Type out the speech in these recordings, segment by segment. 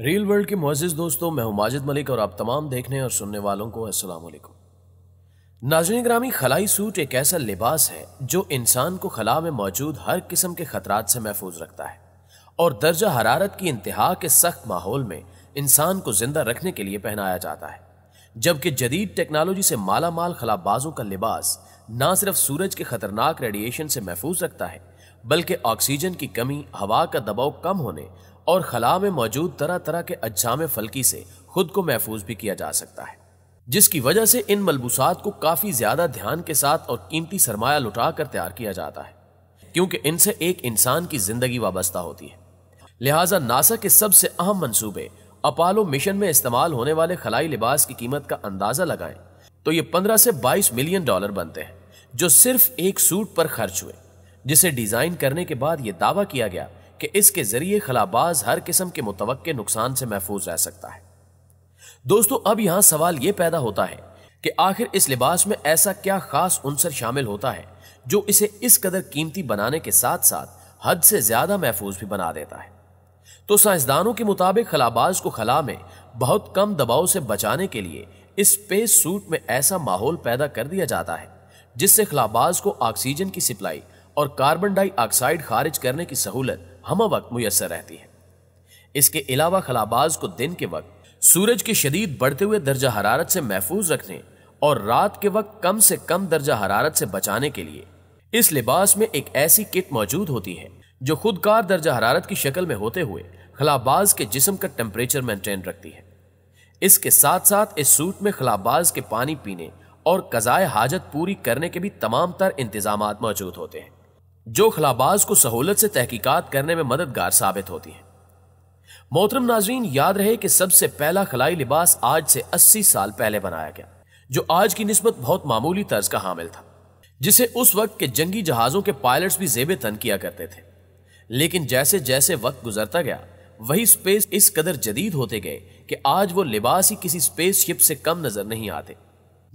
real world के मोजिज़ दोस्तों मैं हूं माजिद मलिक और आप तमाम देखने और सुनने वालों को असलकुम नाजन ग्रामी खलाई सूट एक ऐसा लिबास है जो इंसान को खला में मौजूद हर किस्म के खतरात से महफूज रखता है और दर्जा हरारत की इंतहा के सख्त माहौल में इंसान को जिंदा रखने के लिए पहनाया जाता है जबकि जदीद टेक्नोलॉजी से माला माल खलाबाजों का लिबास ना सिर्फ सूरज के खतरनाक रेडिएशन से महफूज रखता है बल्कि ऑक्सीजन की कमी हवा का दबाव कम होने और खला में मौजूद तरह तरह के अज्जाम फलकी से खुद को महफूज भी किया जा सकता है जिसकी वजह से इन मलबूसात को काफ़ी ज़्यादा ध्यान के साथ और कीमती सरमाया लुटा कर तैयार किया जाता है क्योंकि इनसे एक इंसान की ज़िंदगी वाबस्ता होती है लिहाजा नासा के सबसे अहम मंसूबे अपालो मिशन में इस्तेमाल होने वाले खलाई लिबास की कीमत का अंदाज़ा लगाएं तो ये 15 से 22 मिलियन डॉलर बनते हैं जो सिर्फ एक सूट पर खर्च हुए जिसे डिज़ाइन करने के बाद यह दावा किया गया कि इसके जरिए खलाबाज हर किस्म के मुतव नुकसान से महफूज रह सकता है दोस्तों अब यहां सवाल यह पैदा होता है कि आखिर इस लिबास में ऐसा क्या खास उनसर शामिल होता है जो इसे इस कदर कीमती बनाने के साथ साथ हद से ज्यादा महफूज भी बना देता है तो साइंसदानों के मुताबिक खलाबाज को खला में बहुत कम दबाव से बचाने के लिए इस स्पेस सूट में ऐसा माहौल पैदा कर दिया जाता है जिससे खलाबाज को ऑक्सीजन की सप्लाई और कार्बन डाइऑक्साइड खारिज करने की सहूलत हम वक्त मुयसर रहती है इसके अलावा खलाबाज को दिन के वक्त सूरज के शदीद बढ़ते हुए दर्जा हरारत से महफूज रखने और रात के वक्त कम से कम दर्जा हरारत से बचाने के लिए इस लिबास में एक ऐसी किट मौजूद होती है जो खुदकार दर्जा हरारत की शक्ल में होते हुए खलाबाज के जिसम का टेम्परेचर मेंटेन रखती है इसके साथ साथ इस सूट में खलाबाज के पानी पीने और कज़ाय हाजत पूरी करने के भी तमाम तर इंतजाम मौजूद होते हैं जो खलाबाज को सहूलत से तहकीकात करने में मददगार साबित होती है मोहतरम नाजरीन याद रहे कि सबसे पहला खलाई लिबास आज से 80 साल पहले बनाया गया जो आज की नस्बत बहुत मामूली तर्ज का हामिल था जिसे उस वक्त के जंगी जहाज़ों के पायलट भी जेब तन किया करते थे लेकिन जैसे जैसे वक्त गुजरता गया वही स्पेस इस कदर जदीद होते गए कि आज वो लिबास ही किसी स्पेस शिप से कम नजर नहीं आते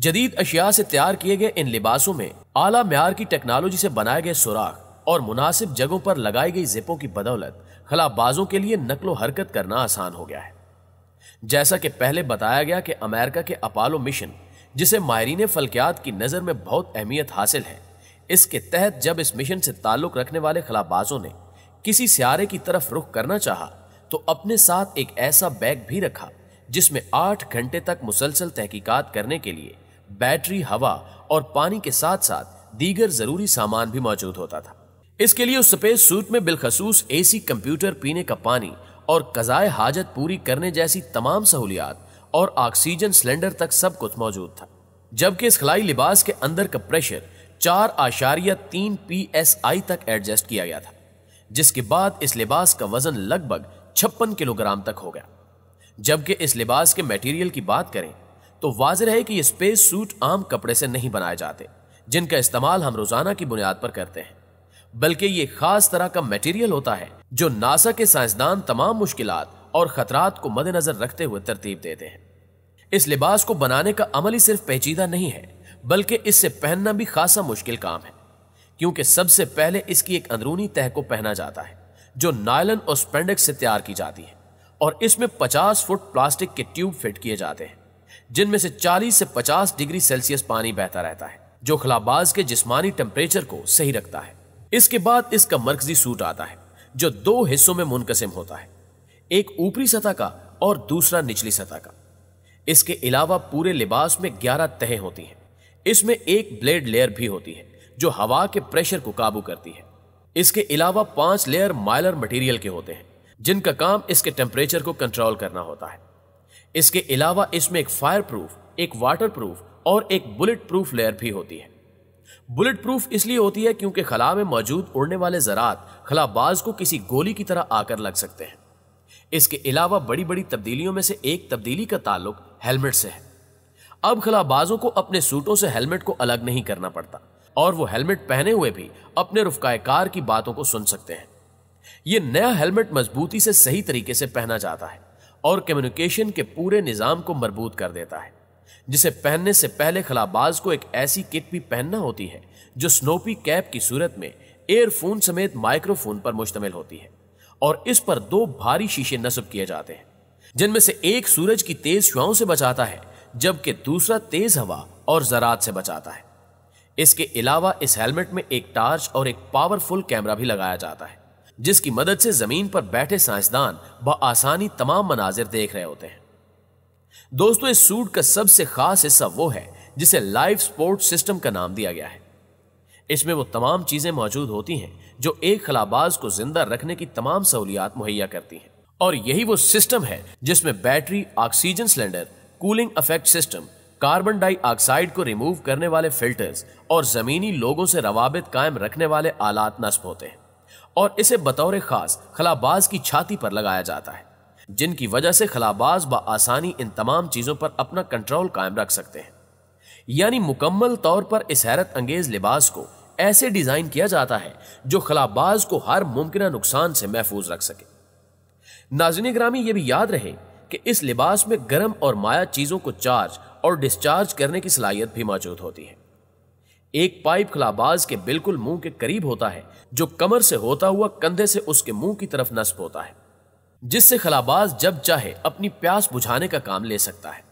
जदीद अशिया से तैयार किए गए इन लिबासों में आला म्यार की टेक्नोलॉजी से बनाए गए सुराख और मुनासिब जगहों पर लगाई गई जिपों की बदौलत खलाबाजों के लिए नकलो हरकत करना आसान हो गया है जैसा कि पहले बताया गया कि अमेरिका के अपालो मिशन जिसे माहरीन फलकियात की नज़र में बहुत अहमियत हासिल है इसके तहत जब इस मिशन से ताल्लुक़ रखने वाले खलाबाजों ने किसी सियारे की तरफ रुख करना चाहा तो अपने साथ एक ऐसा बैग भी रखा जिसमें आठ घंटे तक मुसलसल तहकीकात करने के लिए बैटरी हवा और पानी के साथ साथ दीगर जरूरी सामान भी मौजूद होता था इसके लिए उस सफेद सूट में बिलखसूस एसी कंप्यूटर पीने का पानी और कजाय हाजत पूरी करने जैसी तमाम सहूलियात और ऑक्सीजन सिलेंडर तक सब कुछ मौजूद था जबकि इस खलाई लिबास के अंदर का प्रेशर चार आशारिया तीन पी एस आई तक एडजस्ट किया गया था जिसके बाद इस लिबास का वजन लगभग छप्पन किलोग्राम तक हो गया जबकि इस लिबास के मटेरियल की बात करें तो वाजह है कि ये स्पेस सूट आम कपड़े से नहीं बनाए जाते जिनका इस्तेमाल हम रोजाना की बुनियाद पर करते हैं बल्कि ये खास तरह का मटेरियल होता है जो नासा के साइंसदान तमाम मुश्किल और खतरात को मद्देनजर रखते हुए तरतीब देते हैं इस लिबास को बनाने का अमल ही सिर्फ पेचीदा नहीं है बल्कि इससे पहनना भी खासा मुश्किल काम है क्योंकि सबसे पहले इसकी एक अंदरूनी तह को पहना जाता है जो नायलन और स्पेंडेक्स से तैयार की जाती है और इसमें 50 फुट प्लास्टिक के ट्यूब फिट किए जाते हैं जिनमें से 40 से 50 डिग्री सेल्सियस पानी बहता रहता है जो खलाबाज के जिस्मानी टेम्परेचर को सही रखता है इसके बाद इसका मरकजी सूट आता है जो दो हिस्सों में मुनकसिम होता है एक ऊपरी सतह का और दूसरा निचली सतह का इसके अलावा पूरे लिबास में ग्यारह तहे होती हैं इसमें एक ब्लेड लेयर भी होती है जो हवा के प्रेशर को काबू करती है इसके अलावा पांच लेयर माइलर मटेरियल के होते हैं जिनका काम इसके टेम्परेचर को कंट्रोल करना होता है इसके अलावा इसमें एक फायर प्रूफ एक वाटर प्रूफ और एक बुलेट प्रूफ लेयर भी होती है बुलेट प्रूफ इसलिए होती है क्योंकि खला में मौजूद उड़ने वाले जरात खलाबाज को किसी गोली की तरह आकर लग सकते हैं इसके अलावा बड़ी बड़ी तब्दीलियों में से एक तब्दीली का ताल्लुक हेलमेट से है अब खलाबाजों को अपने सूटों से हेलमेट को अलग नहीं करना पड़ता और वो हेलमेट पहने हुए भी अपने रुफकायकार की बातों को सुन सकते हैं यह नया हेलमेट मजबूती से सही तरीके से पहना जाता है और कम्युनिकेशन के पूरे निज़ाम को मरबूत कर देता है जिसे पहनने से पहले खलाबाज को एक ऐसी किट भी पहनना होती है जो स्नोपी कैप की सूरत में एयरफोन समेत माइक्रोफोन पर मुश्तमिल होती है और इस पर दो भारी शीशे नस्ब किए जाते हैं जिनमें से एक सूरज की तेज शुआओं से बचाता है जबकि दूसरा तेज हवा और जरात से बचाता है इसके अलावा इस हेलमेट में एक टार्च और एक पावरफुल कैमरा भी लगाया जाता है जिसकी मदद से जमीन पर बैठे साइंसदान आसानी तमाम मनाजिर देख रहे होते हैं दोस्तों इस सूट का सबसे खास हिस्सा वो है जिसे लाइफ स्पोर्ट सिस्टम का नाम दिया गया है इसमें वो तमाम चीजें मौजूद होती हैं जो एक खलाबाज को जिंदा रखने की तमाम सहूलियात मुहैया करती हैं और यही वो सिस्टम है जिसमें battery oxygen cylinder cooling affect system carbon dioxide को रिमूव करने वाले फिल्टर्स और जमीनी लोगों से रवाबित कायम रखने वाले आलात नस्ब होते हैं और इसे बतौर खास खलाबाज की छाती पर लगाया जाता है जिनकी वजह से खलाबाज बसानी इन तमाम चीज़ों पर अपना कंट्रोल कायम रख सकते हैं यानी मुकम्मल तौर पर इस हैरत अंगेज लिबास को ऐसे डिज़ाइन किया जाता है जो खलाबाज को हर मुमकिन नुकसान से महफूज रख सके नाजनी ग्रामी यह भी याद रहे कि इस लिबास में गर्म और माया चीज़ों को चार्ज और डिस्चार्ज करने की सलाहियत भी मौजूद होती है एक पाइप खलाबाज के बिल्कुल मुंह के करीब होता है जो कमर से होता हुआ कंधे से उसके मुंह की तरफ नस्ब होता है जिससे खलाबाज जब चाहे अपनी प्यास बुझाने का काम ले सकता है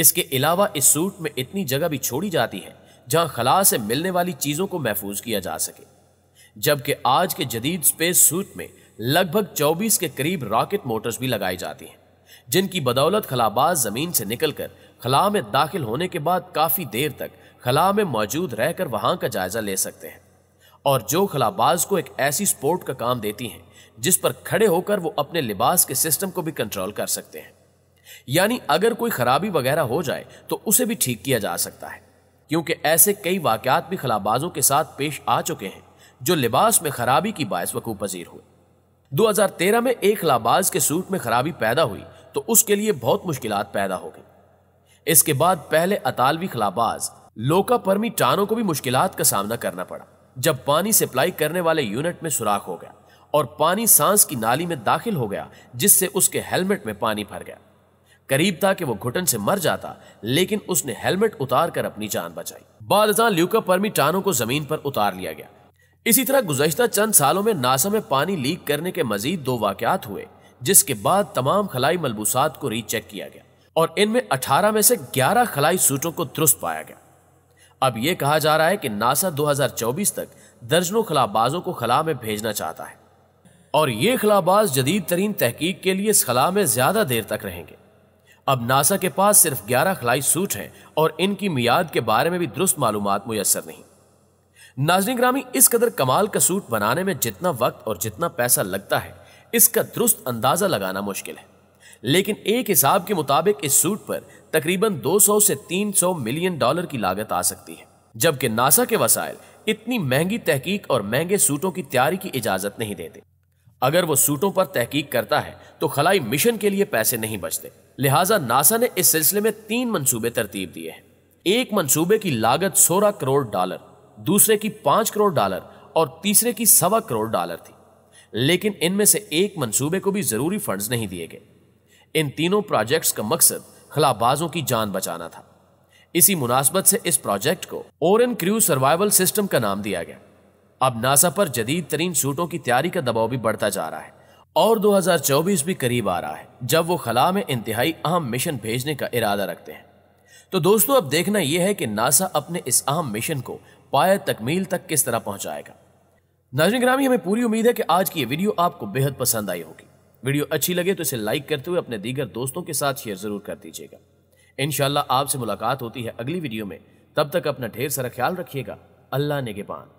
इसके अलावा इस सूट में इतनी जगह भी छोड़ी जाती है जहां खला से मिलने वाली चीजों को महफूज किया जा सके जबकि आज के जदीद स्पेस सूट में लगभग 24 के करीब रॉकेट मोटर्स भी लगाई जाती हैं जिनकी बदौलत खलाबाज जमीन से निकलकर खला में दाखिल होने के बाद काफ़ी देर तक खला में मौजूद रहकर वहां का जायज़ा ले सकते हैं और जो खलाबाज को एक ऐसी स्पोर्ट का काम देती हैं जिस पर खड़े होकर वो अपने लिबास के सिस्टम को भी कंट्रोल कर सकते हैं यानी अगर कोई खराबी वगैरह हो जाए तो उसे भी ठीक किया जा सकता है क्योंकि ऐसे कई वाकत भी खलाबाजों के साथ पेश आ चुके हैं जो लिबास में खराबी की बायस वकू पजीर हुए 2013 में एक खलाबाज के सूट में खराबी पैदा हुई तो उसके लिए बहुत मुश्किल पैदा हो गई इसके बाद पहले अतालवी खिलाबाज परमी टानो को भी मुश्किल का सामना करना पड़ा जब पानी सप्लाई करने वाले यूनिट में सुराख हो गया और पानी सांस की नाली में दाखिल हो गया जिससे उसके हेलमेट में पानी भर गया करीब था कि वो घुटन से मर जाता लेकिन उसने हेलमेट उतार कर अपनी जान बचाई बाद ल्यूका परमी टानों को जमीन पर उतार लिया गया इसी तरह गुजशत चंद सालों में नासा में पानी लीक करने के मजीद दो वाकत हुए जिसके बाद तमाम खलाई मलबूसात को रीचेक किया गया और इनमें 18 में से 11 खलाई सूटों को दुरुस्त पाया गया अब यह कहा जा रहा है कि नासा 2024 तक दर्जनों खलाबाजों को खला में भेजना चाहता है और ये खलाबाज जदीद तरीन तहकीक के लिए इस खला में ज्यादा देर तक रहेंगे अब नासा के पास सिर्फ 11 खलाई सूट हैं और इनकी मियाद के बारे में भी दुरुस्त मालूम मुयसर नहीं नाजनी ग्रामी इस कदर कमाल का सूट बनाने में जितना वक्त और जितना पैसा लगता है इसका दुरुस्त अंदाजा लगाना मुश्किल है लेकिन एक हिसाब के मुताबिक इस सूट पर तकरीबन 200 से 300 मिलियन डॉलर की लागत आ सकती है जबकि नासा के वसाइल इतनी महंगी तहकीक और महंगे सूटों की तैयारी की इजाजत नहीं देते अगर वो सूटों पर तहकीक करता है तो खलाई मिशन के लिए पैसे नहीं बचते लिहाजा नासा ने इस सिलसिले में तीन मनसूबे तरतीब दिए हैं एक मनसूबे की लागत सोलह करोड़ डॉलर दूसरे की पांच करोड़ डॉलर और तीसरे की सवा करोड़ डॉलर थी लेकिन इनमें से एक मंसूबे को भी जरूरी फंड्स नहीं दिए गए इन तीनों प्रोजेक्ट्स का मकसद खलाबाजों की जान बचाना था इसी मुनासबत से इस प्रोजेक्ट को ओरन क्रू सर्वाइवल सिस्टम का नाम दिया गया अब नासा पर जदीद तरीन सूटों की तैयारी का दबाव भी बढ़ता जा रहा है और 2024 भी करीब आ रहा है जब वो खला में इंतहाई अहम मिशन भेजने का इरादा रखते हैं तो दोस्तों अब देखना यह है कि नासा अपने इस अहम मिशन को पाय तकमील तक किस तरह पहुंचाएगा नाजन ग्रामी हमें पूरी उम्मीद है कि आज की ये वीडियो आपको बेहद पसंद आई होगी वीडियो अच्छी लगे तो इसे लाइक करते हुए अपने दीगर दोस्तों के साथ शेयर जरूर कर दीजिएगा इनशाला आपसे मुलाकात होती है अगली वीडियो में तब तक अपना ढेर सारा ख्याल रखिएगा अल्लाह ने पान